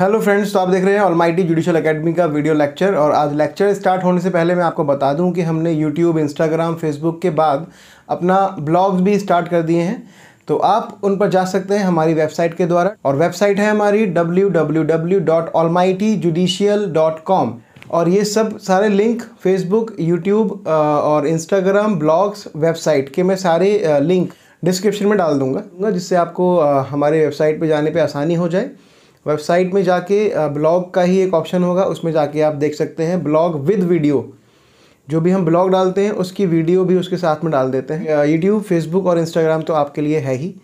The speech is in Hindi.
हेलो फ्रेंड्स तो आप देख रहे हैं ऑलमाइटी जुडिशियल एकेडमी का वीडियो लेक्चर और आज लेक्चर स्टार्ट होने से पहले मैं आपको बता दूं कि हमने यूट्यूब इंस्टाग्राम फेसबुक के बाद अपना ब्लॉग्स भी स्टार्ट कर दिए हैं तो आप उन पर जा सकते हैं हमारी वेबसाइट के द्वारा और वेबसाइट है हमारी डब्ल्यू और ये सब सारे लिंक फेसबुक यूट्यूब और इंस्टाग्राम ब्लॉग्स वेबसाइट के मैं सारे लिंक डिस्क्रिप्शन में डाल दूंगा जिससे आपको हमारे वेबसाइट पर जाने पर आसानी हो जाए वेबसाइट में जाके ब्लॉग का ही एक ऑप्शन होगा उसमें जाके आप देख सकते हैं ब्लॉग विद वीडियो जो भी हम ब्लॉग डालते हैं उसकी वीडियो भी उसके साथ में डाल देते हैं यूट्यूब फेसबुक और इंस्टाग्राम तो आपके लिए है ही